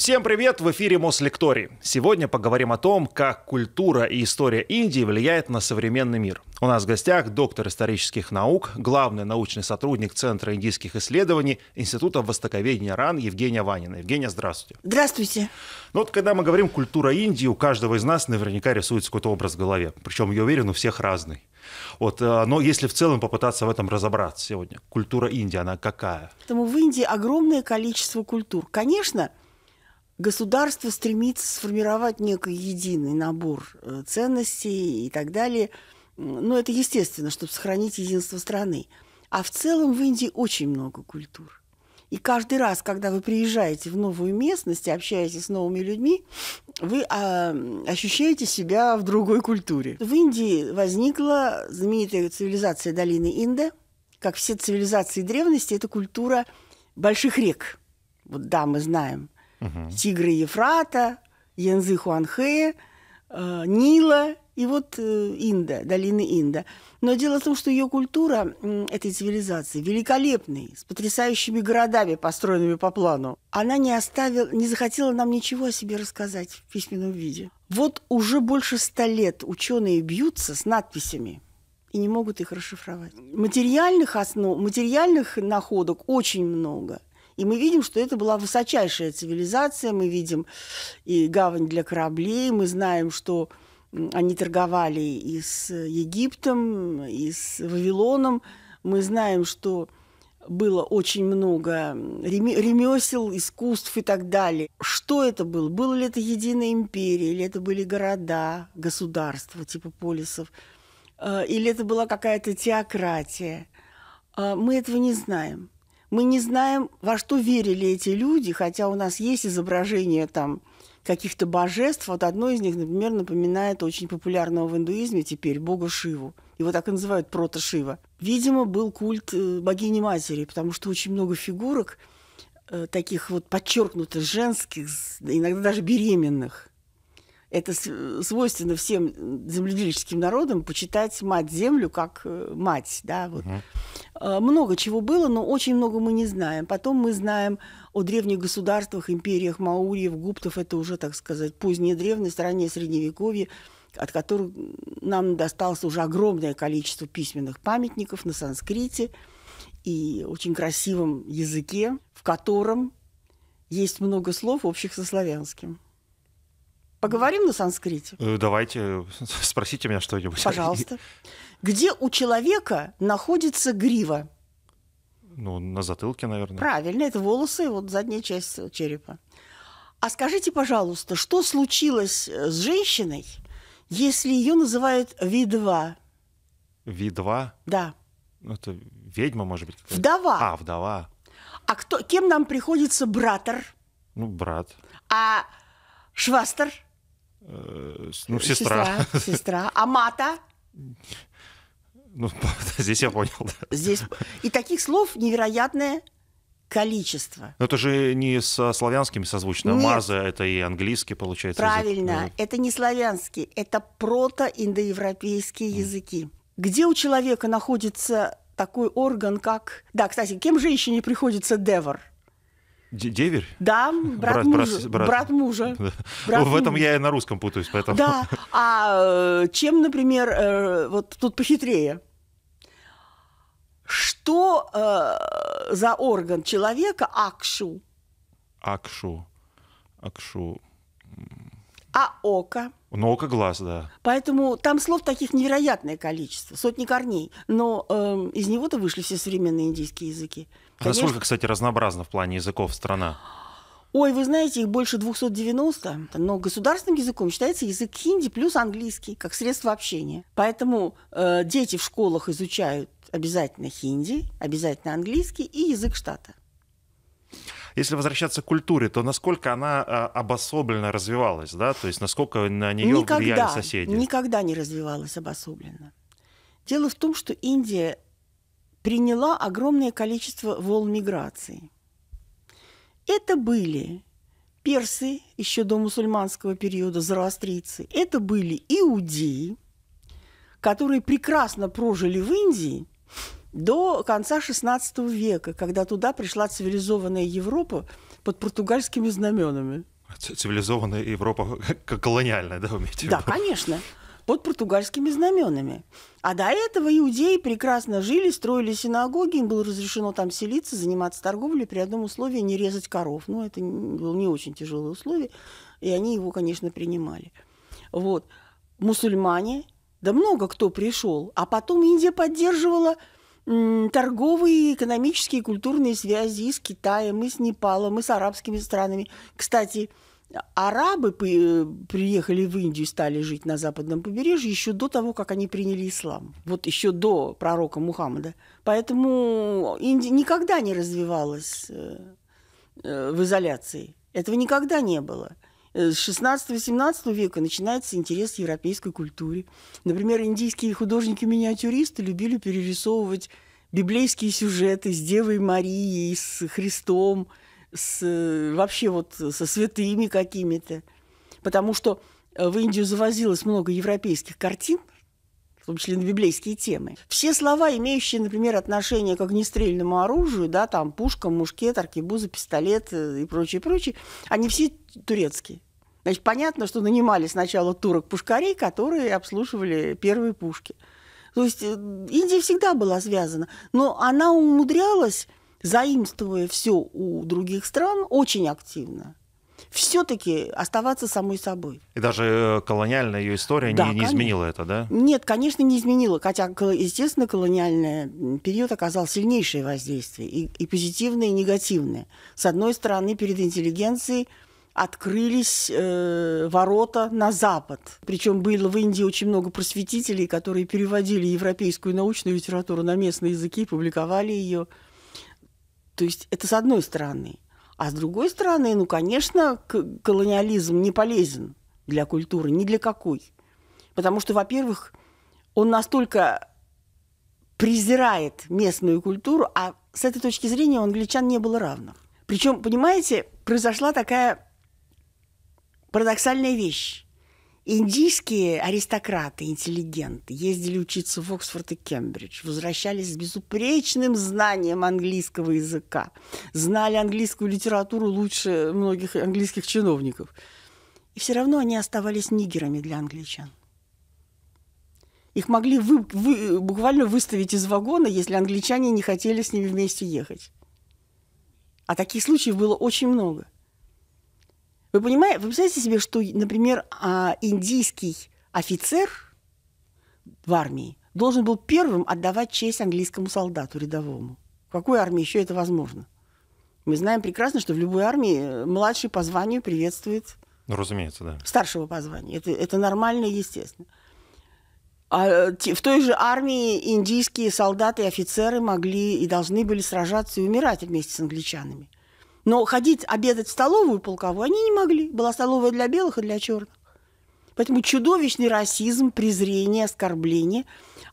Всем привет! В эфире Мослекторий. Сегодня поговорим о том, как культура и история Индии влияет на современный мир. У нас в гостях доктор исторических наук, главный научный сотрудник Центра индийских исследований Института востоковедения РАН Евгения Ванина. Евгения, здравствуйте. Здравствуйте. Ну вот когда мы говорим «культура Индии», у каждого из нас наверняка рисуется какой-то образ в голове. Причем, я уверен, у всех разный. Вот, э, но если в целом попытаться в этом разобраться сегодня, культура Индии, она какая? Потому в Индии огромное количество культур. Конечно, государство стремится сформировать некий единый набор э, ценностей и так далее. Ну, это естественно, чтобы сохранить единство страны. А в целом в Индии очень много культур. И каждый раз, когда вы приезжаете в новую местность и общаетесь с новыми людьми, вы а, ощущаете себя в другой культуре. В Индии возникла знаменитая цивилизация долины Инда. Как все цивилизации древности, это культура больших рек. Вот да, мы знаем – угу. Тигра и Ефрата, Янзы Хуанхэ, э, Нила и вот э, Инда, долины Инда. Но дело в том, что ее культура э, этой цивилизации великолепной, с потрясающими городами, построенными по плану, она не оставила, не захотела нам ничего о себе рассказать в письменном виде. Вот уже больше ста лет ученые бьются с надписями и не могут их расшифровать. Материальных основ, материальных находок очень много. И мы видим, что это была высочайшая цивилизация, мы видим и гавань для кораблей, мы знаем, что они торговали и с Египтом, и с Вавилоном. Мы знаем, что было очень много ремесел, искусств и так далее. Что это было? Было ли это единая империя, или это были города, государства типа полисов, э, или это была какая-то теократия? Э, мы этого не знаем. Мы не знаем, во что верили эти люди, хотя у нас есть изображение там каких-то божеств. Вот одно из них, например, напоминает очень популярного в индуизме теперь бога Шиву. Его так и называют прото-Шива. Видимо, был культ э, богини-матери, потому что очень много фигурок, э, таких вот подчеркнутых женских, иногда даже беременных это э, свойственно всем земледельческим народам почитать мать-землю как э, мать. Да, вот. угу. Много чего было, но очень много мы не знаем. Потом мы знаем о древних государствах, империях Мауриев, Гуптов. Это уже, так сказать, поздняя древность, раннее Средневековье от которых нам досталось уже огромное количество письменных памятников на санскрите и очень красивом языке, в котором есть много слов общих со славянским. Поговорим на санскрите? Э, давайте, э, спросите меня что-нибудь. Пожалуйста. Где у человека находится грива? Ну, на затылке, наверное. Правильно, это волосы, вот задняя часть черепа. А скажите, пожалуйста, что случилось э, с женщиной, если ее называют видва? Видва? Да. Ну, это ведьма, может быть? Вдова. А, вдова. А кто, кем нам приходится братор? Ну, брат. А швастер? Э, ну, э, сестра. Сестра. А мата? Ну, здесь я понял. Да. Здесь... И таких слов невероятное количество. Но это же не со славянскими созвучно. Нет. Маза это и английский, получается. Правильно, язык. это не славянский, это протоиндоевропейские mm. языки. Где у человека находится такой орган, как... Да, кстати, кем женщине приходится девор? Деверь? Да, брат, брат мужа. Брат, брат мужа. Брат в этом мужа. я и на русском путаюсь, поэтому. Да. А э, чем, например, э, вот тут похитрее? Что э, за орган человека акшу? Акшу. Акшу. А око? Ну, око глаз, да. Поэтому там слов таких невероятное количество, сотни корней. Но э, из него-то вышли все современные индийские языки. Конечно... Насколько, кстати, разнообразна в плане языков страна? Ой, вы знаете, их больше 290, но государственным языком считается язык хинди плюс английский, как средство общения. Поэтому э, дети в школах изучают обязательно хинди, обязательно английский и язык штата. Если возвращаться к культуре, то насколько она э, обособленно развивалась, да? То есть насколько на нее никогда, влияли соседи? Никогда не развивалась обособленно. Дело в том, что Индия приняла огромное количество волн миграции. Это были персы еще до мусульманского периода, зороастрийцы, это были иудеи, которые прекрасно прожили в Индии до конца XVI века, когда туда пришла цивилизованная Европа под португальскими знаменами. Цивилизованная Европа колониальная, да, вы имеете в виду? Да, конечно под португальскими знаменами. А до этого иудеи прекрасно жили, строили синагоги, им было разрешено там селиться, заниматься торговлей при одном условии не резать коров. Ну, это было не очень тяжелое условие, и они его, конечно, принимали. Вот. Мусульмане, да много кто пришел. А потом Индия поддерживала торговые, экономические, культурные связи и с Китаем, и с Непалом, и с арабскими странами. Кстати, арабы э, приехали в Индию и стали жить на западном побережье еще до того, как они приняли ислам. Вот еще до пророка Мухаммада. Поэтому Индия никогда не развивалась э, э, в изоляции. Этого никогда не было. С 16-17 века начинается интерес к европейской культуре. Например, индийские художники-миниатюристы любили перерисовывать библейские сюжеты с Девой Марией, с Христом – с, вообще вот со святыми какими-то. Потому что э, в Индию завозилось много европейских картин, в том числе на библейские темы. Все слова, имеющие, например, отношение к огнестрельному оружию, да, там пушка, мушкет, аркебуза, пистолет э, и прочее, прочее, они все турецкие. Значит, понятно, что нанимали сначала турок-пушкарей, которые обслуживали первые пушки. То есть э, Индия всегда была связана, но она умудрялась заимствуя все у других стран очень активно все-таки оставаться самой собой. И даже э, колониальная ее история да, не, не изменила это, да? Нет, конечно, не изменила. Хотя, естественно, колониальный период оказал сильнейшее воздействие, и, и позитивное, и негативное. С одной стороны, перед интеллигенцией открылись э, ворота на Запад. Причем было в Индии очень много просветителей, которые переводили европейскую научную литературу на местные языки, публиковали ее. То есть это с одной стороны. А с другой стороны, ну, конечно, колониализм не полезен для культуры, ни для какой. Потому что, во-первых, он настолько презирает местную культуру, а с этой точки зрения у англичан не было равных. Причем, понимаете, произошла такая парадоксальная вещь. Индийские аристократы, интеллигенты ездили учиться в Оксфорд и Кембридж, возвращались с безупречным знанием английского языка, знали английскую литературу лучше многих английских чиновников. И все равно они оставались нигерами для англичан. Их могли вы, вы, буквально выставить из вагона, если англичане не хотели с ними вместе ехать. А таких случаев было очень много – вы понимаете, вы представляете себе, что, например, а, индийский офицер в армии должен был первым отдавать честь английскому солдату рядовому. В какой армии еще это возможно? Мы знаем прекрасно, что в любой армии э, младший по званию приветствует ну, разумеется, да. старшего по званию. Это, это нормально и естественно. А в той же армии индийские солдаты и офицеры могли и должны были сражаться и умирать вместе с англичанами. Но ходить обедать в столовую полковую они не могли. Была столовая для белых и для черных. Поэтому чудовищный расизм, презрение, оскорбление.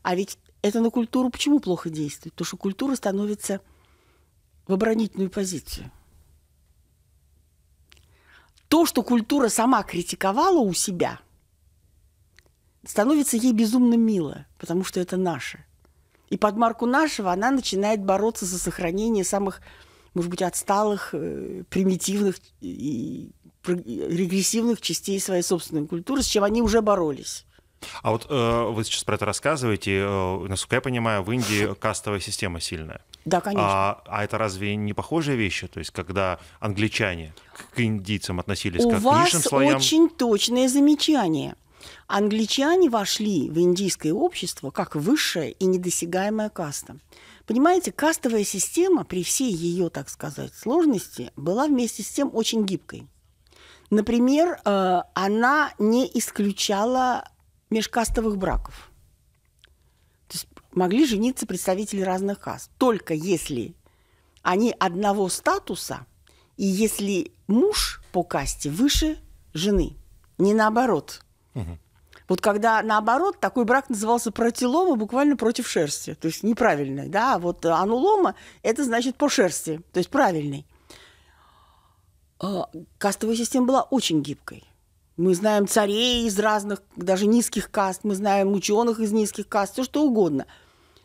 А ведь это на культуру почему плохо действует? Потому что культура становится в оборонительную позицию. То, что культура сама критиковала у себя, становится ей безумно мило, потому что это наше. И под марку нашего она начинает бороться за сохранение самых может быть, отсталых, э, примитивных и регрессивных частей своей собственной культуры, с чем они уже боролись. А вот э, вы сейчас про это рассказываете. Э, насколько я понимаю, в Индии кастовая система сильная. Да, конечно. А, а это разве не похожие вещи? То есть, когда англичане к индийцам относились У как к низшим слоям? У вас очень точное замечание. Англичане вошли в индийское общество как высшая и недосягаемая каста. Понимаете, кастовая система при всей ее, так сказать, сложности была вместе с тем очень гибкой. Например, э, она не исключала межкастовых браков. То есть могли жениться представители разных каст, только если они одного статуса и если муж по касте выше жены, не наоборот. Угу. Вот когда, наоборот, такой брак назывался протилома, буквально против шерсти, то есть неправильный, да, а вот э, анулома – это значит по шерсти, то есть правильный. А, кастовая система была очень гибкой. Мы знаем царей из разных, даже низких каст, мы знаем ученых из низких каст, все что угодно.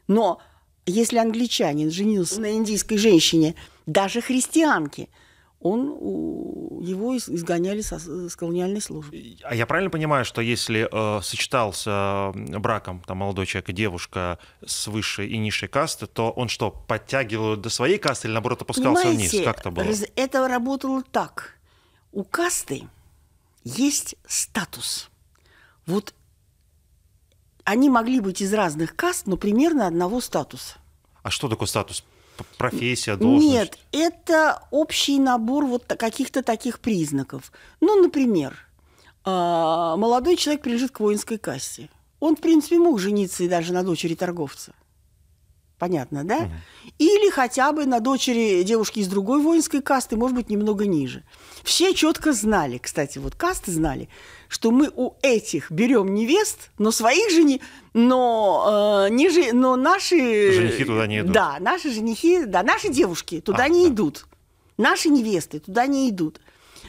Но если англичанин женился на индийской женщине, даже христианке – он, его изгоняли со, с колониальной службы. А я правильно понимаю, что если э, сочетался браком там, молодой человек и девушка с высшей и низшей касты, то он что, подтягивал до своей касты или, наоборот, опускался Понимаете, вниз? Как это было? Это работало так. У касты есть статус. Вот они могли быть из разных каст, но примерно одного статуса. А что такое статус? профессия, должность? Нет, это общий набор вот каких-то таких признаков. Ну, например, а, молодой человек прижит к воинской кассе. Он, в принципе, мог жениться и даже на дочери торговца. Понятно, да? Угу. Или хотя бы на дочери девушки из другой воинской касты, может быть, немного ниже. Все четко знали, кстати, вот касты знали, что мы у этих берем невест, но своих жени, но э, не же, но наши женихи туда не идут. Да, наши женихи, да, наши девушки туда а, не да. идут, наши невесты туда не идут.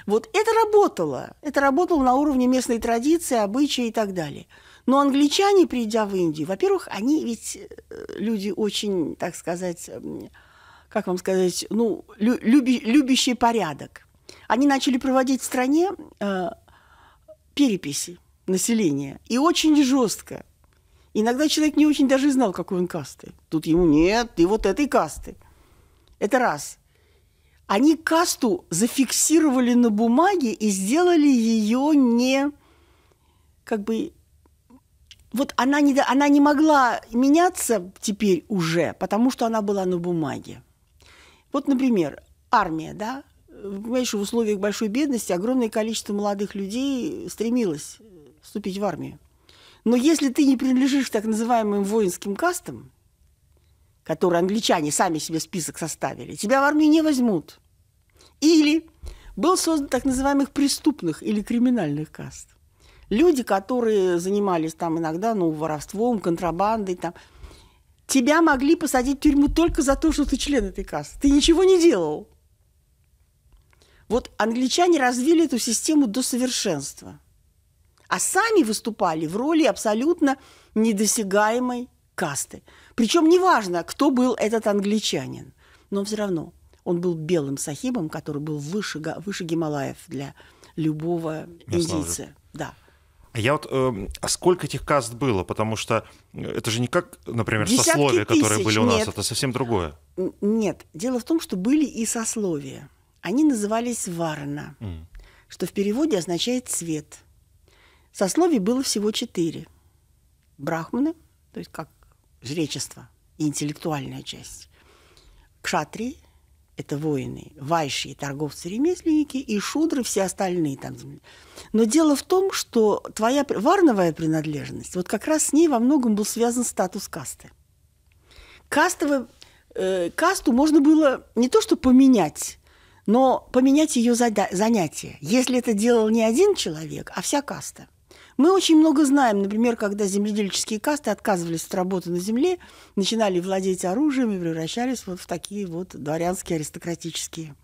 Вот это работало, это работало на уровне местной традиции, обычаи и так далее. Но англичане, придя в Индию, во-первых, они ведь э, люди очень, так сказать, как вам сказать, ну, люби, любящие порядок. Они начали проводить в стране э, переписи населения. И очень жестко. Иногда человек не очень даже знал, какой он касты. Тут ему нет, ты вот этой касты. Это раз. Они касту зафиксировали на бумаге и сделали ее не как бы вот она не, она не могла меняться теперь уже, потому что она была на бумаге. Вот, например, армия, да, понимаешь, в условиях большой бедности огромное количество молодых людей стремилось э, вступить в армию. Но если ты не принадлежишь к так называемым воинским кастам, которые англичане сами себе список составили, тебя в армию не возьмут. Или был создан так называемых преступных или криминальных каст. Люди, которые занимались там иногда ну, воровством, контрабандой, там, тебя могли посадить в тюрьму только за то, что ты член этой касты. Ты ничего не делал. Вот англичане развили эту систему до совершенства, а сами выступали в роли абсолютно недосягаемой касты. Причем неважно, кто был этот англичанин, но все равно он был белым сахибом, который был выше, выше Гималаев для любого индийца. Да. А я вот, э, а сколько этих каст было? Потому что э, это же не как, например, Десятки сословия, тысяч. которые были у нас, нет. это совсем другое. Нет, дело в том, что были и сословия. Они назывались варна, mm. что в переводе означает «цвет». Сословий было всего четыре. Брахманы, то есть как жречество и интеллектуальная часть. Кшатри – это воины, вайши – торговцы-ремесленники, и шудры – все остальные. Там. Но дело в том, что твоя варновая принадлежность, вот как раз с ней во многом был связан статус касты. Кастовая, э, касту можно было не то что поменять, но поменять ее занятие, если это делал не один человек, а вся каста. Мы очень много знаем, например, когда земледельческие касты отказывались от работы на земле, начинали владеть оружием и превращались вот в такие вот дворянские аристократические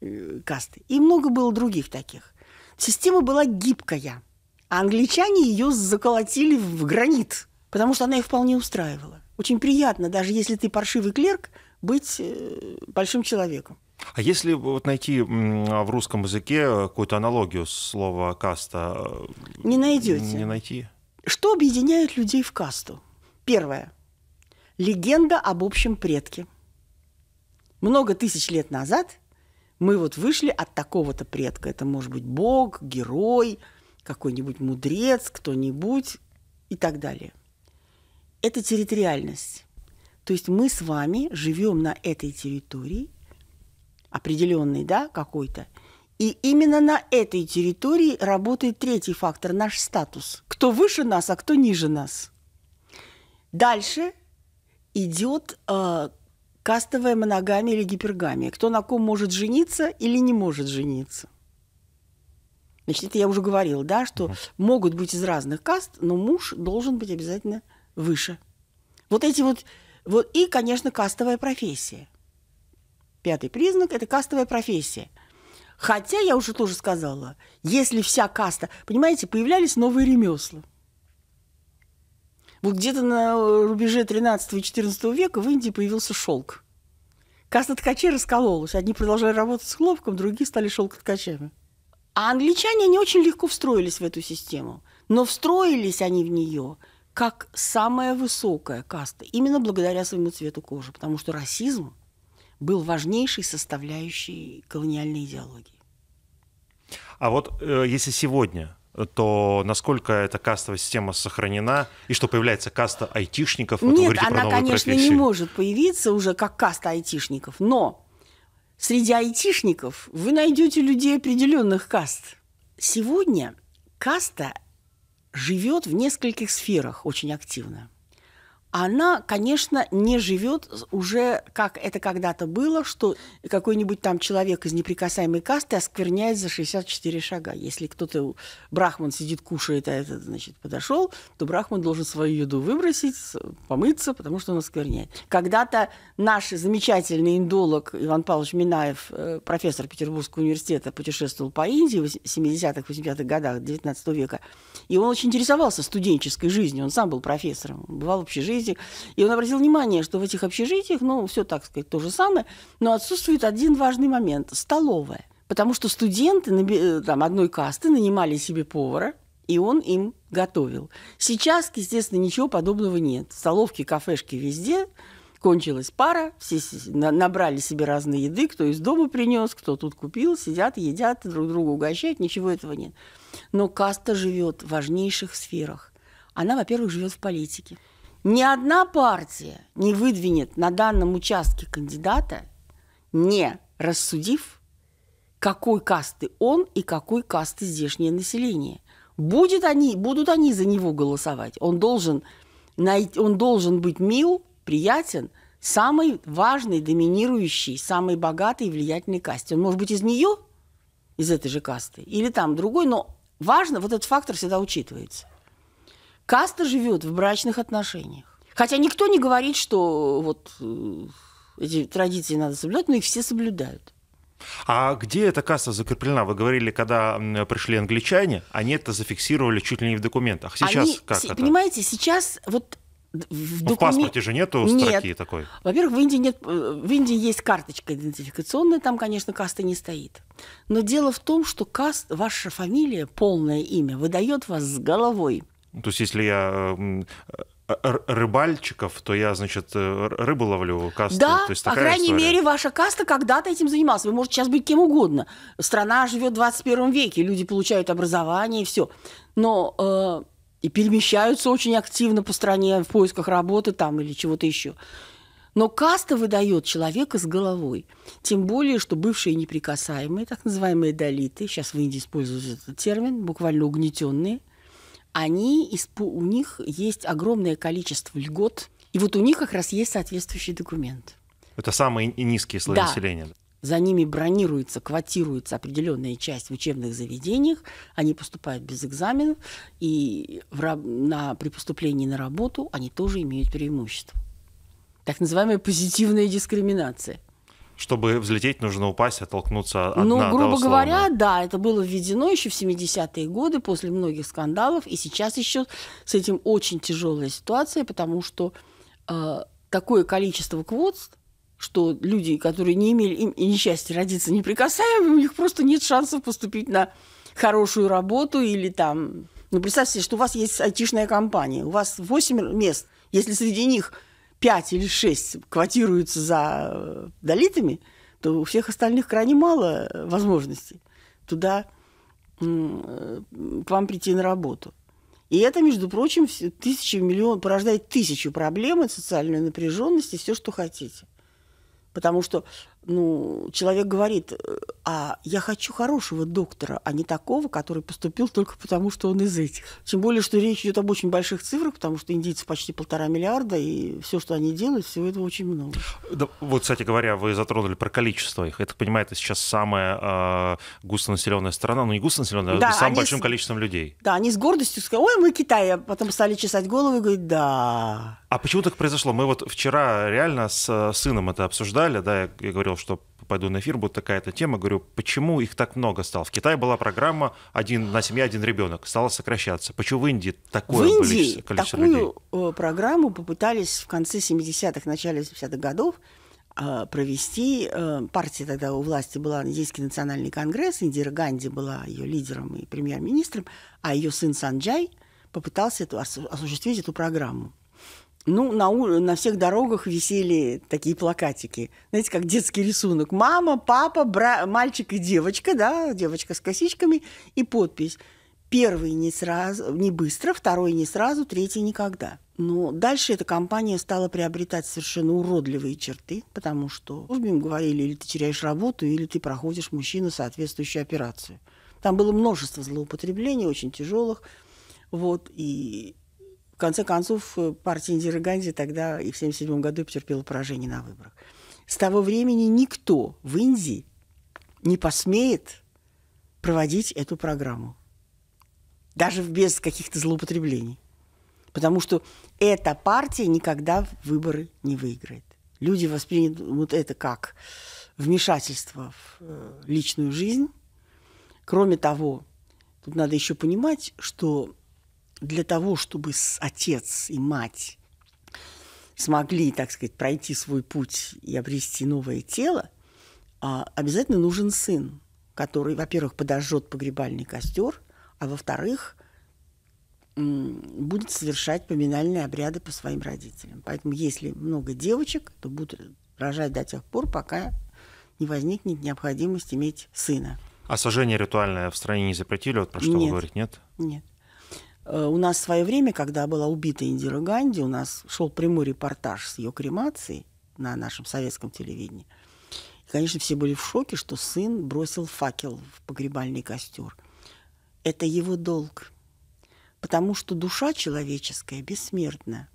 э, касты. И много было других таких. Система была гибкая, а англичане ее заколотили в гранит, потому что она их вполне устраивала. Очень приятно, даже если ты паршивый клерк, быть э, большим человеком. А если вот найти в русском языке какую-то аналогию слова каста? Э, не найдете. Не найти. Что объединяет людей в касту? Первое. Легенда об общем предке. Много тысяч лет назад мы вот вышли от такого-то предка. Это может быть бог, герой, какой-нибудь мудрец, кто-нибудь и так далее. Это территориальность. То есть мы с вами живем на этой территории – определенный, да, какой-то. И именно на этой территории работает третий фактор – наш статус. Кто выше нас, а кто ниже нас. Дальше идет э, кастовая моногамия или гипергамия. Кто на ком может жениться или не может жениться. Значит, это я уже говорила, да, что угу. могут быть из разных каст, но муж должен быть обязательно выше. Вот эти вот, вот и, конечно, кастовая профессия – Пятый признак – это кастовая профессия. Хотя, я уже тоже сказала, если вся каста... Понимаете, появлялись новые ремесла. Вот где-то на э, рубеже 13 и 14 века в Индии появился шелк. Каста ткачей раскололась. Одни продолжали работать с хлопком, другие стали шелкоткачами. А англичане не очень легко встроились в эту систему. Но встроились они в нее как самая высокая каста, именно благодаря своему цвету кожи, потому что расизм был важнейшей составляющей колониальной идеологии. А вот э, если сегодня то насколько эта кастовая система сохранена, и что появляется каста айтишников? Вот Нет, она, конечно, профессию. не может появиться уже как каста айтишников, но среди айтишников вы найдете людей определенных каст. Сегодня каста живет в нескольких сферах очень активно она, конечно, не живет уже, как это когда-то было, что какой-нибудь там человек из неприкасаемой касты оскверняет за 64 шага. Если кто-то, брахман сидит, кушает, а этот, значит, подошел, то брахман должен свою еду выбросить, помыться, потому что он оскверняет. Когда-то наш замечательный индолог Иван Павлович Минаев, э, профессор Петербургского университета, путешествовал по Индии в 70-х, 80-х годах 19 века, и он очень интересовался студенческой жизнью, он сам был профессором, бывал в общежитии, общежитиях. И он обратил внимание, что в этих общежитиях, ну, все, так сказать, то же самое, но отсутствует один важный момент – столовая. Потому что студенты э, там, одной касты нанимали себе повара, и он им готовил. Сейчас, естественно, ничего подобного нет. Столовки, кафешки везде, кончилась пара, все набрали себе разные еды, кто из дома принес, кто тут купил, сидят, едят, друг друга угощают, ничего этого нет. Но каста живет в важнейших сферах. Она, во-первых, живет в политике ни одна партия не выдвинет на данном участке кандидата, не рассудив, какой касты он и какой касты здешнее население. Будет они, будут они за него голосовать. Он должен, найти, он должен быть мил, приятен самый важный, доминирующий, самый богатый, и влиятельной касте. Он может быть из нее, из этой же касты, или там другой, но важно, вот этот фактор всегда учитывается. Каста живет в брачных отношениях. Хотя никто не говорит, что э, вот э, эти традиции надо соблюдать, но их все соблюдают. А где эта каста закреплена? Вы говорили, когда пришли англичане, они это зафиксировали чуть ли не в документах. Сейчас они, как с, это? Понимаете, сейчас вот в, докумен... Ну, в паспорте же нету строки нет. такой. Во-первых, в Индии нет, э, в Индии есть карточка идентификационная, там, конечно, каста не стоит. Но дело в том, что каст, ваша фамилия, полное имя, выдает вас с головой. То есть если я эм, э, рыбальчиков, то я, значит, э, рыбу ловлю, касту. Да, то есть по крайней история. мере, ваша каста когда-то этим занималась. Вы можете сейчас быть кем угодно. Страна живет в 21 веке, люди получают образование и все. Но э, и перемещаются очень активно по стране в поисках работы там или чего-то еще. Но каста выдает человека с головой. Тем более, что бывшие неприкасаемые, так называемые долиты, сейчас в Индии используют этот термин, буквально угнетенные, они, у них есть огромное количество льгот, и вот у них как раз есть соответствующий документ. Это самые низкие слои да. населения. За ними бронируется, квотируется определенная часть в учебных заведениях, они поступают без экзаменов, и в, на, при поступлении на работу они тоже имеют преимущество. Так называемая позитивная дискриминация чтобы взлететь, нужно упасть, оттолкнуться от Ну, грубо да, говоря, да, это было введено еще в 70-е годы после многих скандалов, и сейчас еще с этим очень тяжелая ситуация, потому что э, такое количество квот, что люди, которые не имели им и несчастья родиться неприкасаемыми, у них просто нет шансов поступить на хорошую работу или там... Ну, представьте себе, что у вас есть айтишная компания, у вас 8 мест, если среди них Пять или шесть квотируются за э, долитами, то у всех остальных крайне мало э, возможностей туда э, к вам прийти на работу. И это, между прочим, тысячи миллион, порождает тысячу проблем социальную напряженность и все, что хотите. Потому что ну, человек говорит, э, а я хочу хорошего доктора, а не такого, который поступил только потому, что он из этих. Тем более, что речь идет об очень больших цифрах, потому что индийцев почти полтора миллиарда, и все, что они делают, всего этого очень много. Да, вот, кстати говоря, вы затронули про количество их. Я так понимаю, это сейчас самая э, густонаселенная страна, ну не густонаселенная, а да, а самым большим с... количеством людей. Да, они с гордостью сказали, ой, мы Китай, а потом стали чесать голову и говорить, да. А почему так произошло? Мы вот вчера реально с э, сыном это обсуждали, да, я говорил, что пойду на эфир, будет такая-то тема. Говорю, почему их так много стало? В Китае была программа «Один на семья, один ребенок». Стала сокращаться. Почему в Индии такое в Индии количество, количество такую людей? Э, программу попытались в конце 70-х, начале 70-х годов э, провести. Э, партия тогда у власти была Индийский национальный конгресс. Индира Ганди была ее лидером и премьер-министром, а ее сын Санджай попытался эту, осуществить эту программу. Ну, на, у... на всех дорогах висели такие плакатики. Знаете, как детский рисунок. Мама, папа, бра... мальчик и девочка, да, девочка с косичками, и подпись. Первый не сразу, не быстро, второй не сразу, третий никогда. Но дальше эта компания стала приобретать совершенно уродливые черты, потому что в им говорили, или ты теряешь работу, или ты проходишь мужчину соответствующую операцию. Там было множество злоупотреблений, очень тяжелых. Вот, и конце концов, э, партия Индиры Ганди тогда и в 1977 году потерпела поражение на выборах. С того времени никто в Индии не посмеет проводить эту программу. Даже без каких-то злоупотреблений. Потому что эта партия никогда выборы не выиграет. Люди вот это как вмешательство в э, личную жизнь. Кроме того, тут надо еще понимать, что для того, чтобы отец и мать смогли, так сказать, пройти свой путь и обрести новое тело, а обязательно нужен сын, который, во-первых, подожжет погребальный костер, а во-вторых, будет совершать поминальные обряды по своим родителям. Поэтому если много девочек, то будут рожать до тех пор, пока не возникнет необходимость иметь сына. А сожжение ритуальное в стране не запретили, вот про что нет. вы говорите, нет? Нет. Э, у нас в свое время, когда была убита Индира Ганди, у нас шел прямой репортаж с ее кремацией на нашем советском телевидении. И, конечно, все были в шоке, что сын бросил факел в погребальный костер. Это его долг. Потому что душа человеческая бессмертна,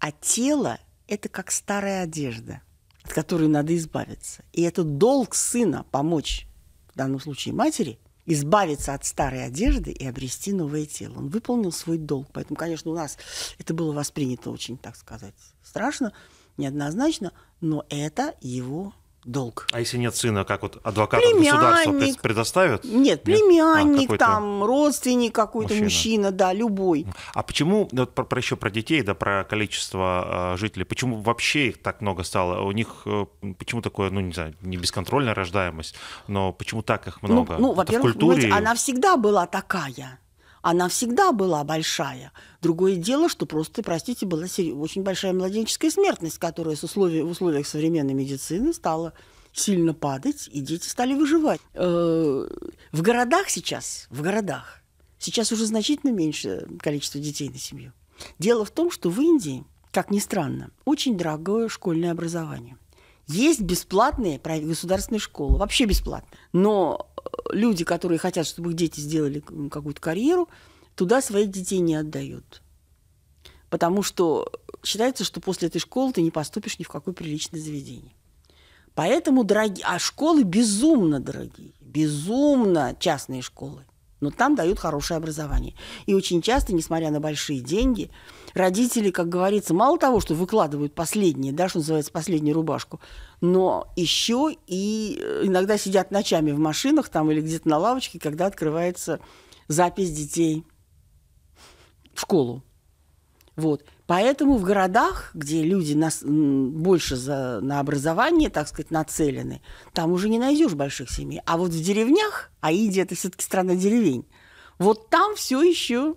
а тело – это как старая одежда, от которой надо избавиться. И это долг сына помочь, в данном случае матери, избавиться от старой одежды и обрести новое тело. Он выполнил свой долг. Поэтому, конечно, у нас это было воспринято очень, так сказать, страшно, неоднозначно, но это его долг. А если нет сына, как вот адвокат государства предоставит? Нет, племянник, нет? А, там родственник какой-то мужчина. мужчина, да, любой. А почему ну, вот про, про еще про детей, да, про количество э, жителей? Почему вообще их так много стало? У них э, почему такое, ну не знаю, не бесконтрольная рождаемость, но почему так их ну, много? Ну, ну во-первых, культуре... она всегда была такая. Она всегда была большая. Другое дело, что просто, простите, была очень большая младенческая смертность, которая с условий, в условиях современной медицины стала сильно падать, и дети стали выживать. Э, в городах сейчас, в городах, сейчас уже значительно меньше количество детей на семью. Дело в том, что в Индии, как ни странно, очень дорогое школьное образование. Есть бесплатные государственные школы, вообще бесплатно. Но люди, которые хотят, чтобы их дети сделали какую-то карьеру, туда своих детей не отдают. Потому что считается, что после этой школы ты не поступишь ни в какое приличное заведение. Поэтому дорогие... А школы безумно дорогие. Безумно частные школы но там дают хорошее образование. И очень часто, несмотря на большие деньги, родители, как говорится, мало того, что выкладывают последние, да, что называется, последнюю рубашку, но еще и э, иногда сидят ночами в машинах там или где-то на лавочке, когда открывается запись детей в школу. Вот. Поэтому в городах, где люди нас, больше за, на образование, так сказать, нацелены, там уже не найдешь больших семей. А вот в деревнях, а Индия это все-таки страна деревень, вот там все еще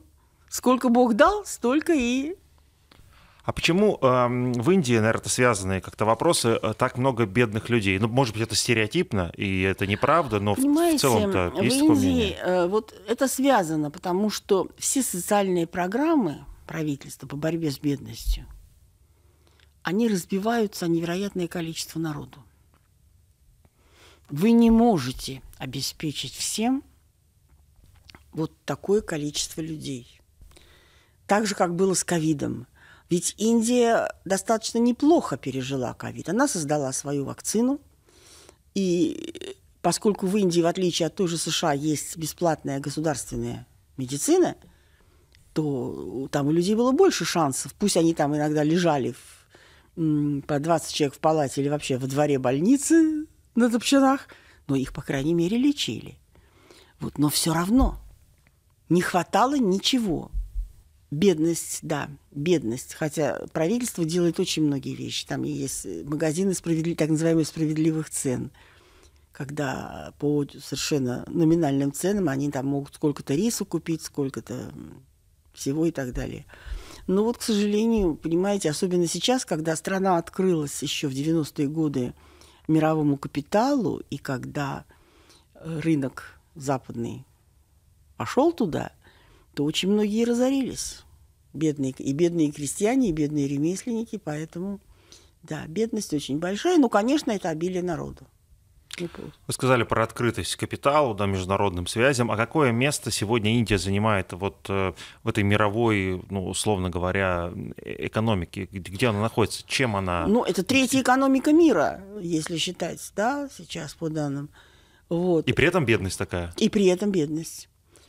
сколько Бог дал, столько и а почему э, в Индии, наверное, это связанные как-то вопросы, э, так много бедных людей? Ну, может быть, это стереотипно, и это неправда, но Понимаете, в целом-то есть в Индии, такое мнение? Э, вот это связано, потому что все социальные программы, правительства по борьбе с бедностью, они разбиваются невероятное количество народу. Вы не можете обеспечить всем вот такое количество людей. Так же, как было с ковидом. Ведь Индия достаточно неплохо пережила ковид. Она создала свою вакцину. И поскольку в Индии, в отличие от той же США, есть бесплатная государственная медицина – то там у людей было больше шансов. Пусть они там иногда лежали в, по 20 человек в палате или вообще во дворе больницы на топчинах, но их, по крайней мере, лечили. Вот, но все равно не хватало ничего. Бедность, да, бедность. Хотя правительство делает очень многие вещи. Там есть магазины справедливых, так называемых справедливых цен, когда по совершенно номинальным ценам они там могут сколько-то рису купить, сколько-то всего и так далее. Но вот, к сожалению, понимаете, особенно сейчас, когда страна открылась еще в 90-е годы мировому капиталу, и когда э, рынок западный пошел туда, то очень многие разорились. Бедные, и бедные крестьяне, и бедные ремесленники. Поэтому, да, бедность очень большая. Но, конечно, это обилие народу. Вы сказали про открытость капиталу, да, международным связям. А какое место сегодня Индия занимает вот э, в этой мировой, ну, условно говоря, экономике? Где она находится? Чем она... Ну, это третья экономика мира, если считать, да, сейчас по данным. Вот. И при этом бедность такая. И при этом бедность.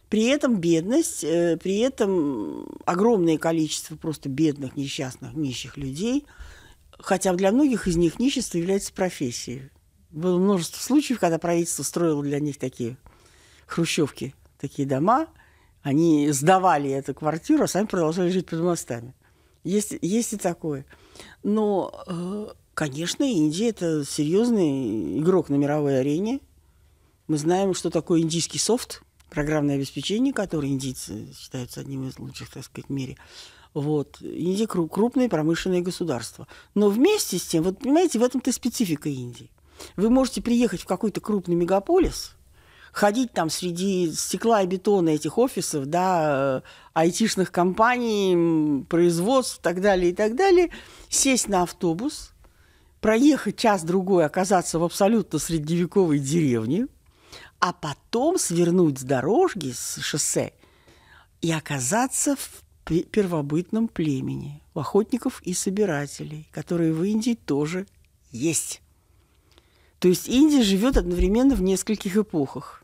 При этом бедность, э, при этом огромное количество просто бедных, несчастных, нищих людей. Хотя для многих из них нищество является профессией было множество случаев, когда правительство строило для них такие хрущевки, такие дома. Они сдавали эту квартиру, а сами продолжали жить под мостами. Есть, есть и такое. Но, э, конечно, Индия – это серьезный игрок на мировой арене. Мы знаем, что такое индийский софт, программное обеспечение, которое индийцы считаются одним из лучших, так сказать, в мире. Вот. Индия – крупное промышленное государство. Но вместе с тем, вот понимаете, в этом-то специфика Индии. Вы можете приехать в какой-то крупный мегаполис, ходить там среди стекла и бетона этих офисов, да, э, айтишных компаний, производств и так далее, и так далее, сесть на автобус, проехать час-другой, оказаться в абсолютно средневековой деревне, а потом свернуть с дорожки, с шоссе, и оказаться в первобытном племени, у охотников и собирателей, которые в Индии тоже есть. То есть Индия живет одновременно в нескольких эпохах.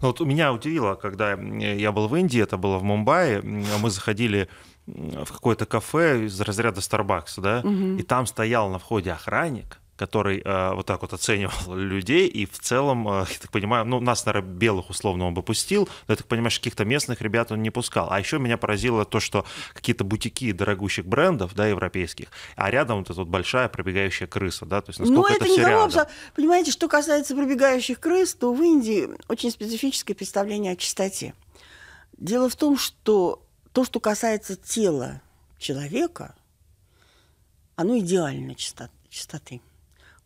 Ну, вот меня удивило, когда я был в Индии, это было в Мумбаи, а мы заходили в какое-то кафе из разряда Starbucks, да, угу. и там стоял на входе охранник, который э, вот так вот оценивал людей, и в целом, э, я так понимаю, ну, нас, наверное, белых условно он бы пустил, но, я так понимаю, каких-то местных ребят он не пускал. А еще меня поразило то, что какие-то бутики дорогущих брендов, да, европейских, а рядом вот эта вот большая пробегающая крыса, да, то есть насколько но ну, это, это все рядом. Понимаете, что касается пробегающих крыс, то в Индии очень специфическое представление о чистоте. Дело в том, что то, что касается тела человека, оно идеально чисто, чистоты.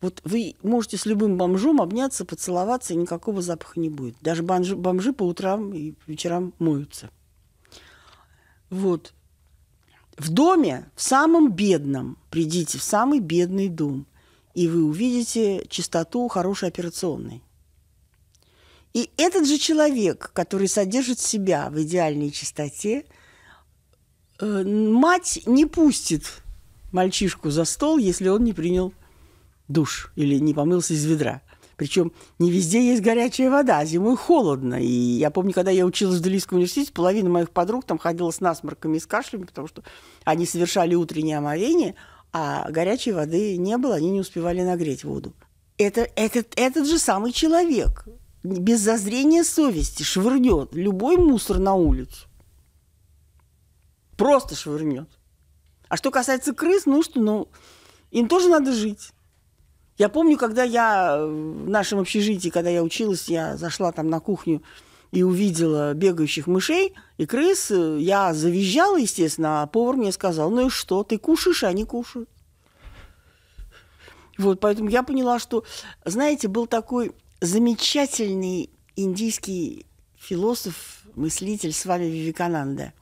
Вот вы можете с любым бомжом обняться, поцеловаться, и никакого запаха не будет. Даже бомжи, бомжи по утрам и вечерам моются. Вот. В доме, в самом бедном, придите в самый бедный дом, и вы увидите чистоту хорошей операционной. И этот же человек, который содержит себя в идеальной чистоте, э, мать не пустит мальчишку за стол, если он не принял душ или не помылся из ведра. Причем не везде есть горячая вода, зимой холодно. И я помню, когда я училась в Делийском университете, половина моих подруг там ходила с насморками и с кашлями, потому что они совершали утреннее омовение, а горячей воды не было, они не успевали нагреть воду. Это, этот, этот же самый человек без зазрения совести швырнет любой мусор на улицу. Просто швырнет. А что касается крыс, ну что, ну, им тоже надо жить. Я помню, когда я э, в нашем общежитии, когда я училась, я зашла там на кухню и увидела бегающих мышей и крыс. Я завизжала, естественно, а повар мне сказал, ну и что, ты кушаешь, а они кушают. Вот, поэтому я поняла, что, знаете, был такой замечательный индийский философ, мыслитель с вами Вивикананда.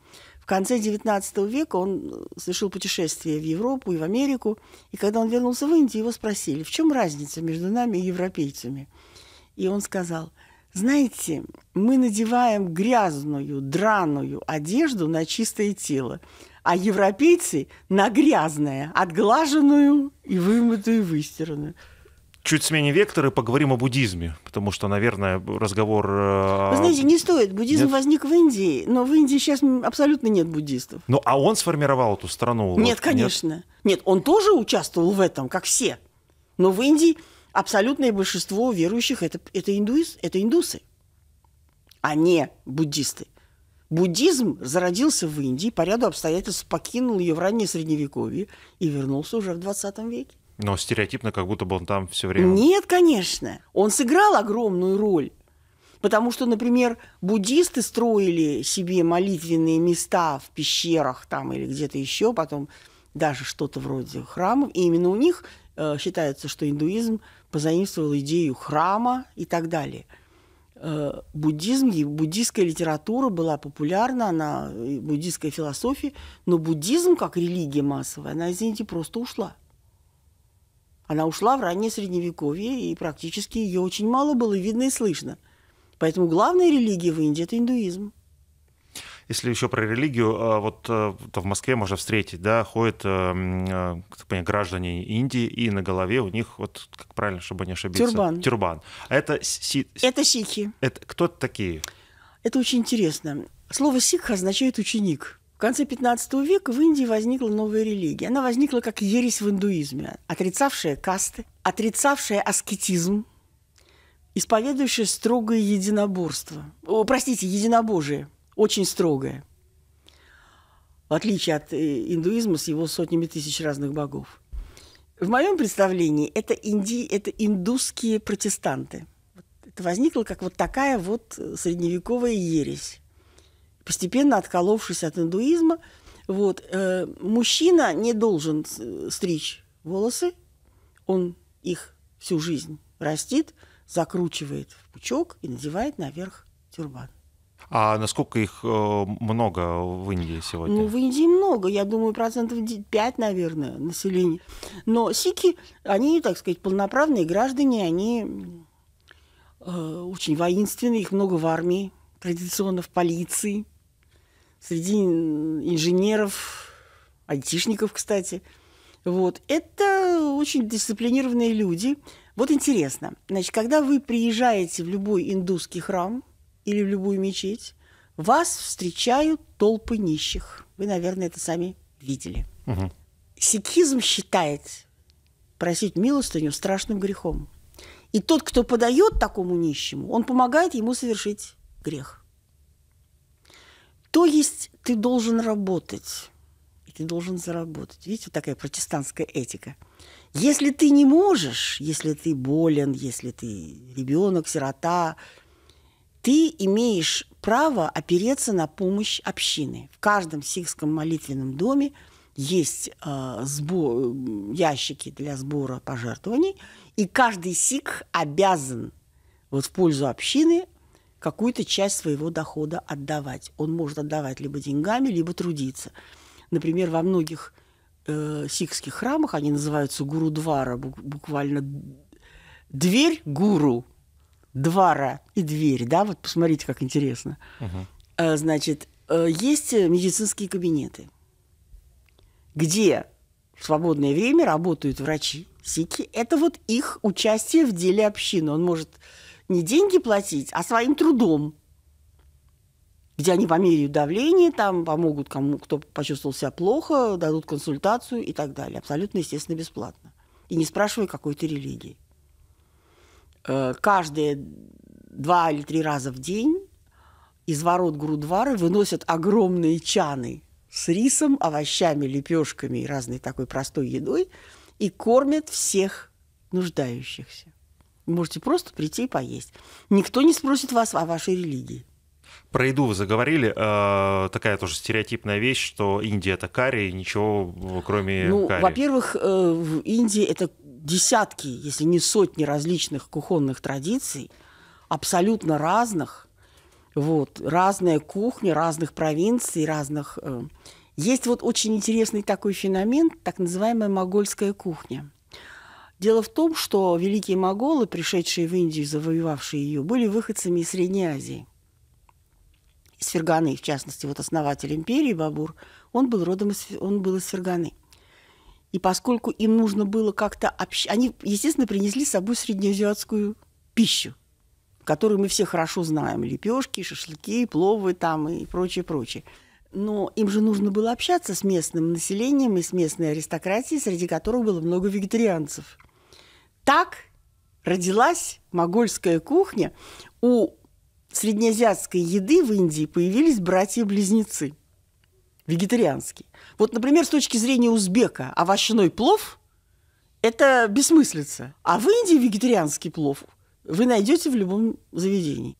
В конце XIX века он э, совершил путешествие в Европу и в Америку, и когда он вернулся в Индию, его спросили, в чем разница между нами и европейцами. И он сказал, знаете, мы надеваем грязную, драную одежду на чистое тело, а европейцы на грязное, отглаженную и вымытую, и выстиранную чуть сменим вектор и поговорим о буддизме, потому что, наверное, разговор... Э, Вы знаете, не стоит. Буддизм нет? возник в Индии, но в Индии сейчас абсолютно нет буддистов. Ну, а он сформировал эту страну? Нет, конечно. Нет? нет, он тоже участвовал в этом, как все. Но в Индии абсолютное большинство верующих это, это, индуис, это индусы, а не буддисты. Буддизм зародился в Индии, по ряду обстоятельств покинул ее в раннее Средневековье и вернулся уже в 20 веке. Но стереотипно, как будто бы он там все время. Нет, конечно. Он сыграл огромную роль. Потому что, например, буддисты строили себе молитвенные места в пещерах там или где-то еще, потом даже что-то вроде храмов. И именно у них э, считается, что индуизм позаимствовал идею храма и так далее. Э, буддизм, буддийская литература была популярна, она э, буддийская философия, но буддизм как религия массовая, она, извините, просто ушла. Она ушла в раннее Средневековье, и практически ее очень мало было видно и слышно. Поэтому главная религия в Индии – это индуизм. Если еще про религию, а, вот э, в Москве можно встретить, да, ходят э, э, граждане Индии, и на голове у них, вот как правильно, чтобы не ошибиться, тюрбан. тюрбан. Это, си... это сикхи. Это кто такие? Это очень интересно. Слово сикх означает ученик. В конце 15 века в Индии возникла новая религия. Она возникла как ересь в индуизме, отрицавшая касты, отрицавшая аскетизм, исповедующая строгое единоборство. О, простите, единобожие, очень строгое. В отличие от э, индуизма с его сотнями тысяч разных богов. В моем представлении это, инди, это индусские протестанты. Это возникло как вот такая вот э, средневековая ересь постепенно отколовшись от индуизма. Вот, э, мужчина не должен стричь волосы, он их всю жизнь растит, закручивает в пучок и надевает наверх тюрбан. А насколько их э, много в Индии сегодня? Ну, в Индии много, я думаю, процентов 5, наверное, населения. Но сики, они, так сказать, полноправные граждане, они э, очень воинственные, их много в армии, традиционно в полиции среди инженеров, айтишников, кстати. Вот. Это очень дисциплинированные люди. Вот интересно, значит, когда вы приезжаете в любой индусский храм или в любую мечеть, вас встречают толпы нищих. Вы, наверное, это сами видели. Угу. Сикхизм считает просить милостыню страшным грехом. И тот, кто подает такому нищему, он помогает ему совершить грех. То есть ты должен работать, и ты должен заработать. Видите, вот такая протестантская этика. Если ты не можешь, если ты болен, если ты ребенок, сирота, ты имеешь право опереться на помощь общины. В каждом сикском молитвенном доме есть э, а, сбор, ящики для сбора пожертвований, и каждый сик обязан вот в пользу общины какую-то часть своего дохода отдавать. Он может отдавать либо деньгами, либо трудиться. Например, во многих э, сикхских храмах, они называются гурудвара, буквально дверь гуру, двара и дверь, да, вот посмотрите, как интересно. Угу. Э, значит, э, есть э, медицинские кабинеты, где в свободное время работают врачи, сики. Это вот их участие в деле общины. Он может не деньги платить, а своим трудом, где они померяют давление, там помогут кому, кто почувствовал себя плохо, дадут консультацию и так далее. Абсолютно, естественно, бесплатно. И не спрашивая какой то религии. Э, каждые два или три раза в день из ворот грудвары выносят огромные чаны с рисом, овощами, лепешками и разной такой простой едой и кормят всех нуждающихся. Можете просто прийти и поесть. Никто не спросит вас о вашей религии. Про еду вы заговорили. Э, такая тоже стереотипная вещь, что Индия это карри, и ничего э, кроме ну, карри. Во-первых, э, в Индии это десятки, если не сотни различных кухонных традиций, абсолютно разных. Вот, разная кухня разных провинций, разных... Э, есть вот очень интересный такой феномен, так называемая могольская кухня. Дело в том, что великие моголы, пришедшие в Индию, и завоевавшие ее, были выходцами из Средней Азии. Из Ферганы, в частности, вот основатель империи Бабур, он был родом из, он был из Ферганы. И поскольку им нужно было как-то общ- они, естественно, принесли с собой среднеазиатскую пищу, которую мы все хорошо знаем. Лепешки, шашлыки, пловы там и прочее, прочее. Но им же нужно было общаться с местным населением и с местной аристократией, среди которых было много вегетарианцев. Так родилась могольская кухня. У среднеазиатской еды в Индии появились братья-близнецы вегетарианские. Вот, например, с точки зрения узбека овощной плов – это бессмыслица. А в Индии вегетарианский плов вы найдете в любом заведении.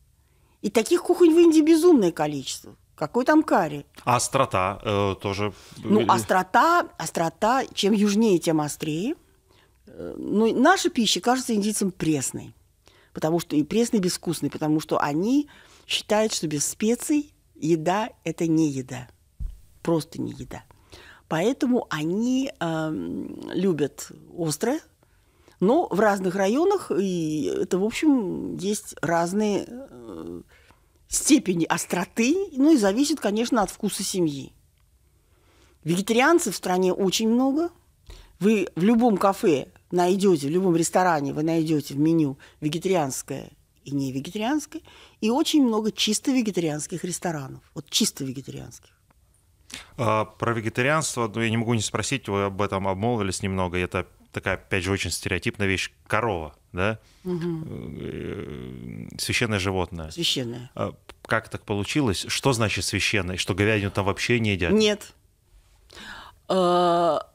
И таких кухонь в Индии безумное количество. Какой там карри? А острота э, тоже... Ну, острота, острота, чем южнее, тем острее – но ну, наша пища кажется индийцам пресной, потому что и пресной, и безвкусной, потому что они считают, что без специй еда – это не еда, просто не еда. Поэтому они э, любят острое, но в разных районах, и это, в общем, есть разные э, степени остроты, ну и зависит, конечно, от вкуса семьи. Вегетарианцев в стране очень много. Вы в любом кафе найдете в любом ресторане, вы найдете в меню вегетарианское и не вегетарианское, и очень много чисто вегетарианских ресторанов, вот чисто вегетарианских. А, про вегетарианство, ну, я не могу не спросить, вы об этом обмолвились немного, это такая, опять же, очень стереотипная вещь, корова, да? Угу. Священное животное. Священное. А как так получилось? Что значит священное? Что говядину там вообще не едят? Нет. А,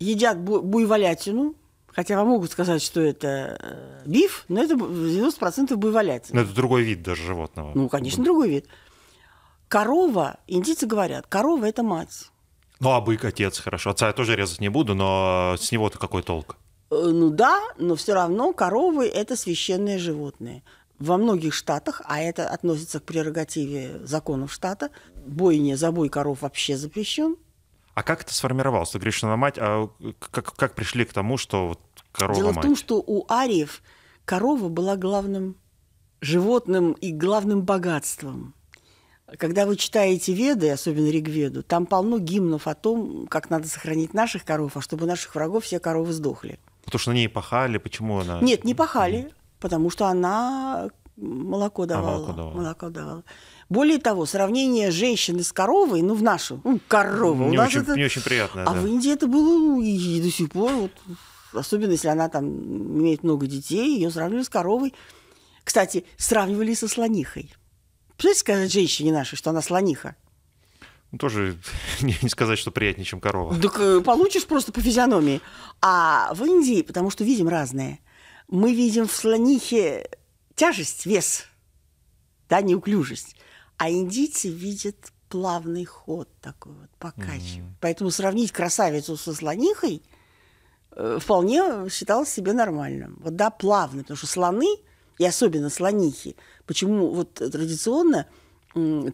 едят буйволятину, Хотя вам могут сказать, что это э, биф, но это 90% буйволятина. Но это другой вид даже животного. Ну, конечно, другой вид. Корова, индийцы говорят, корова – это мать. Ну, а бык – отец, хорошо. Отца я тоже резать не буду, но с него-то какой толк? Э, ну да, но все равно коровы – это священные животные. Во многих штатах, а это относится к прерогативе законов штата, бойня за бой коров вообще запрещен – а как это сформировалось? Ты говоришь, она мать, а как, как пришли к тому, что вот корова Дело мать? в том, что у ариев корова была главным животным и главным богатством. Когда вы читаете Веды, особенно Ригведу, там полно гимнов о том, как надо сохранить наших коров, а чтобы наших врагов все коровы сдохли. Потому что на ней пахали, почему она... Нет, не пахали, Нет. потому что она молоко а, давала. А, молоко давала. Молоко давала. Более того, сравнение женщины с коровой, ну, в нашу, ну, корова. Не, у нас очень, это... не очень приятно. А да. в Индии это было ну, и до сих пор, вот, особенно если она там имеет много детей, ее сравнивали с коровой. Кстати, сравнивали со слонихой. Представляете сказать женщине нашей, что она слониха? Ну, тоже не, не сказать, что приятнее, чем корова. Так э, получишь просто по физиономии. А в Индии, потому что видим разное, мы видим в слонихе тяжесть, вес, да, неуклюжесть. А индийцы видят плавный ход такой вот, покачивает. Mm-hmm. Поэтому сравнить красавицу со слонихой э, вполне считалось себе нормальным. Вот да, плавный, потому что слоны, и особенно слонихи, почему вот традиционно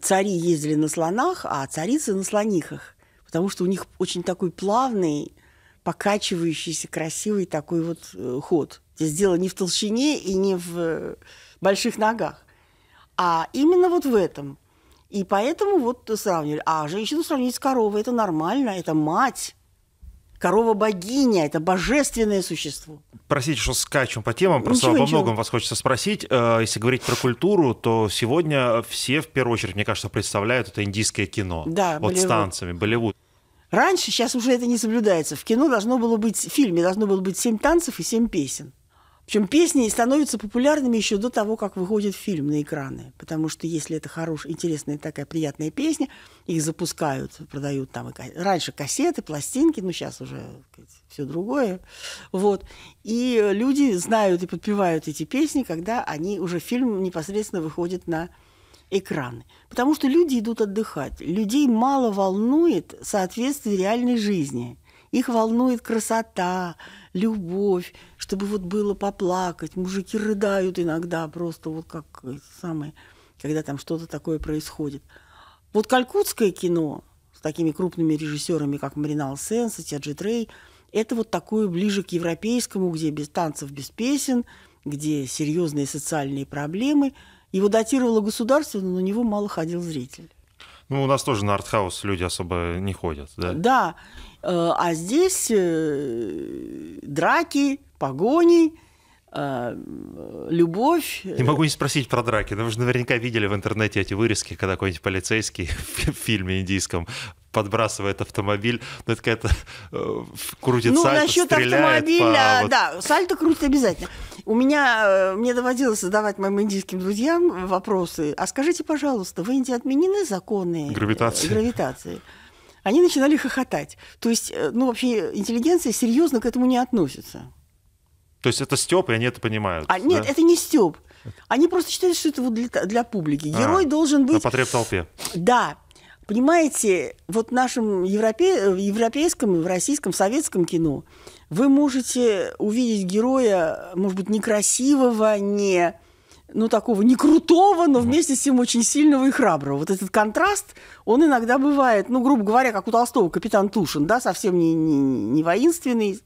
цари ездили на слонах, а царицы на слонихах, потому что у них очень такой плавный, покачивающийся, красивый такой вот э, ход. Здесь дело не в толщине и не в э, больших ногах. А именно вот в этом. И поэтому вот сравнивали. А женщину сравнить с коровой – это нормально, это мать. Корова богиня, это божественное существо. Простите, что скачем по темам, просто ничего, обо ничего. многом вас хочется спросить. Э, если говорить про культуру, то сегодня все в первую очередь, мне кажется, представляют это индийское кино. Да, вот Болливуд. с танцами, Болливуд. Раньше, сейчас уже это не соблюдается. В кино должно было быть, в фильме должно было быть семь танцев и семь песен. Причем песни становятся популярными еще до того, как выходит фильм на экраны. Потому что если это хорошая, интересная такая приятная песня, их запускают, продают там и раньше кассеты, пластинки, ну сейчас уже все другое. Вот. И люди знают и подпевают эти песни, когда они уже фильм непосредственно выходит на экраны. Потому что люди идут отдыхать. Людей мало волнует соответствие реальной жизни – их волнует красота, любовь, чтобы вот было поплакать. Мужики рыдают иногда просто вот как самое, когда там что-то такое происходит. Вот калькутское кино с такими крупными режиссерами, как Маринал Сенс и Теджи Трей, это вот такое ближе к европейскому, где без танцев, без песен, где серьезные социальные проблемы. Его датировало государство, но на него мало ходил зритель. Ну, у нас тоже на артхаус люди особо не ходят, да? Да. Э, а здесь э, драки, погони, э, любовь. Не могу не спросить про драки, вы же наверняка видели в интернете эти вырезки, когда какой-нибудь полицейский в фильме индийском подбрасывает автомобиль. Ну, это какая-то э, крутит ну, сальто, насчет стреляет автомобиля, по... да, сальто крутит обязательно. У меня, э, мне доводилось задавать моим индийским друзьям вопросы. А скажите, пожалуйста, в Индии отменены законы э, гравитации? гравитации? Они начинали хохотать. То есть, э, ну, вообще, интеллигенция серьезно к этому не относится. То есть это Степ, и они это понимают. А, да? нет, это не Степ. Они просто считают, что это вот для, для публики. А, Герой а, должен быть. На потреб толпе. Да. Понимаете, вот в нашем европе... европейском, в российском, в советском кино вы можете увидеть героя, может быть, некрасивого, не ну, такого не крутого, но вместе с тем очень сильного и храброго. Вот этот контраст, он иногда бывает, ну, грубо говоря, как у Толстого, капитан Тушин, да, совсем не, не, не воинственный.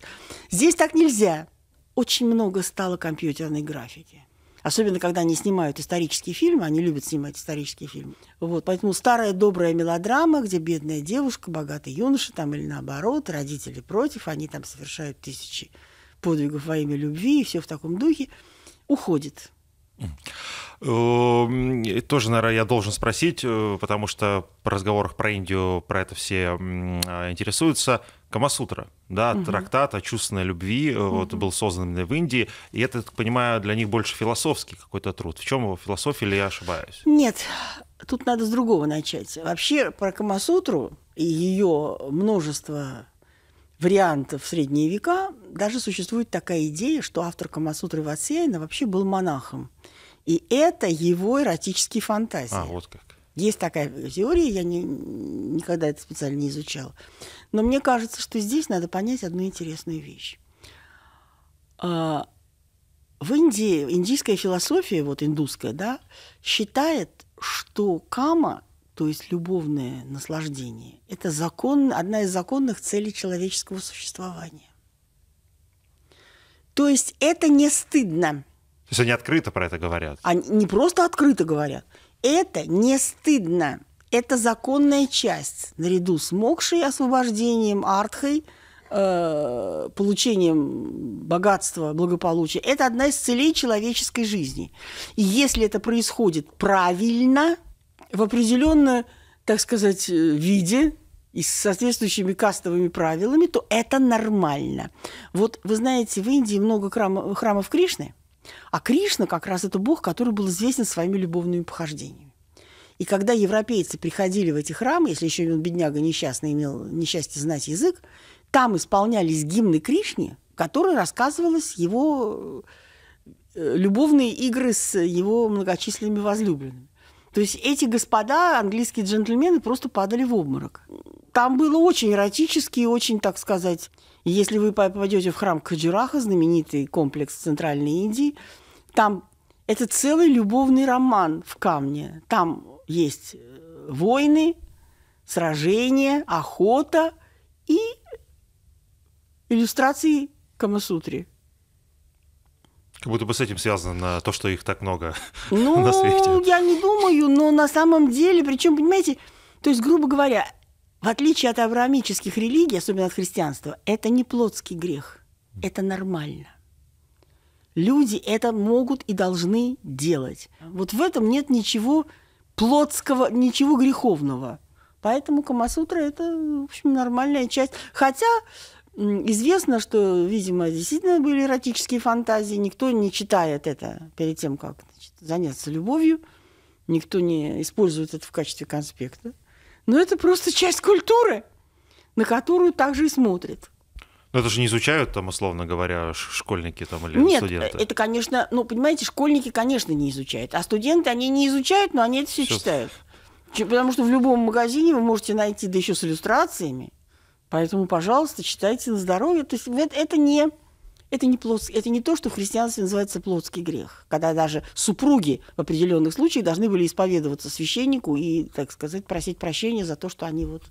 Здесь так нельзя. Очень много стало компьютерной графики. Особенно, когда они снимают исторические фильмы, они любят снимать исторические фильмы. Вот, поэтому старая добрая мелодрама, где бедная девушка, богатый юноша, там или наоборот, родители против, они там совершают тысячи подвигов во имя любви и все в таком духе, уходит Эм, тоже, наверное, я должен спросить, э, потому что по разговорах про Индию про это все а, интересуются. Камасутра, да, угу. трактат о чувственной любви, угу. вот был создан в Индии, и это, так понимаю, для них больше философский какой-то труд. В чем его философия, или я ошибаюсь? Нет, тут надо с другого начать. Вообще про Камасутру и ее множество вариантов средние века даже существует такая идея, что автор Камасутры Ватсиана вообще был монахом. И это его эротические фантазии. А, вот как. Есть такая теория, я не, никогда это специально не изучала. Но мне кажется, что здесь надо понять одну интересную вещь. А, в Индии индийская философия, вот индусская, да, считает, что кама то есть любовное наслаждение, это закон, одна из законных целей человеческого существования. То есть это не стыдно. То есть они открыто про это говорят? Они не просто открыто говорят. Это не стыдно. Это законная часть, наряду с мокшей, освобождением, артхой, э, получением богатства, благополучия. Это одна из целей человеческой жизни. И если это происходит правильно – в определенно, так сказать, виде и с соответствующими кастовыми правилами, то это нормально. Вот вы знаете, в Индии много храмов Кришны, а Кришна как раз это бог, который был известен своими любовными похождениями. И когда европейцы приходили в эти храмы, если еще бедняга несчастный, имел несчастье знать язык, там исполнялись гимны Кришне, в которой рассказывалось его э, любовные игры с его многочисленными возлюбленными. То есть эти господа, английские джентльмены, просто падали в обморок. Там было очень эротически и очень, так сказать, если вы попадете в храм Каджираха, знаменитый комплекс Центральной Индии, там это целый любовный роман в камне. Там есть э, войны, сражения, охота и иллюстрации Камасутри. Как будто бы с этим связано то, что их так много ну, на свете. Ну, я не думаю, но на самом деле, причем, понимаете, то есть, грубо говоря, в отличие от авраамических религий, особенно от христианства, это не плотский грех, это нормально. Люди это могут и должны делать. Вот в этом нет ничего плотского, ничего греховного. Поэтому Камасутра – это, в общем, нормальная часть. Хотя Известно, что, видимо, действительно были эротические фантазии. Никто не читает это перед тем, как значит, заняться любовью. Никто не использует это в качестве конспекта. Но это просто часть культуры, на которую также и смотрят. Но это же не изучают там, условно говоря, школьники там или Нет, студенты. это, конечно, ну, понимаете, школьники, конечно, не изучают. А студенты, они не изучают, но они это все, все... читают. Потому что в любом магазине вы можете найти, да еще с иллюстрациями, Поэтому, пожалуйста, читайте на здоровье. То есть это не, это не, плотс, это не то, что в христианстве называется плотский грех, когда даже супруги в определенных случаях должны были исповедоваться священнику и, так сказать, просить прощения за то, что они вот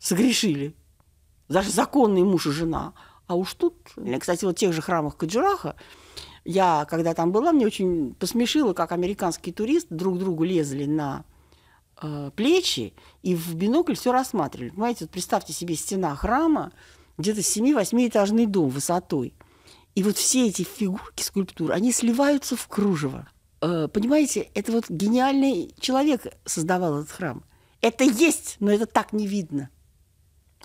согрешили. Даже законный муж и жена. А уж тут, э, кстати, вот в тех же храмах Каджираха, я, когда там была, мне очень посмешило, как американские туристы друг другу лезли на Э, плечи и в бинокль все рассматривали. Понимаете, вот представьте себе стена храма, где-то 7-8-этажный дом высотой. И вот все эти фигурки, скульптуры, они сливаются в кружево. Э, понимаете, это вот гениальный человек создавал этот храм. Это есть, но это так не видно.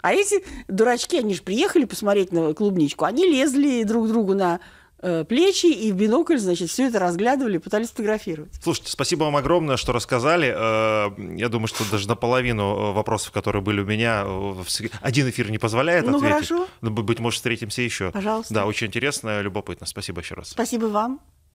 А эти дурачки, они же приехали посмотреть на клубничку, они лезли друг другу на Э, плечи и в бинокль, значит, все это разглядывали, пытались фотографировать. Слушайте, спасибо вам огромное, что рассказали. Э, я думаю, что даже наполовину э, вопросов, которые были у меня, один эфир не позволяет ну, ответить. Ну хорошо. Быть может, встретимся еще. Пожалуйста. Да, очень интересно, любопытно. Спасибо еще раз. Спасибо вам.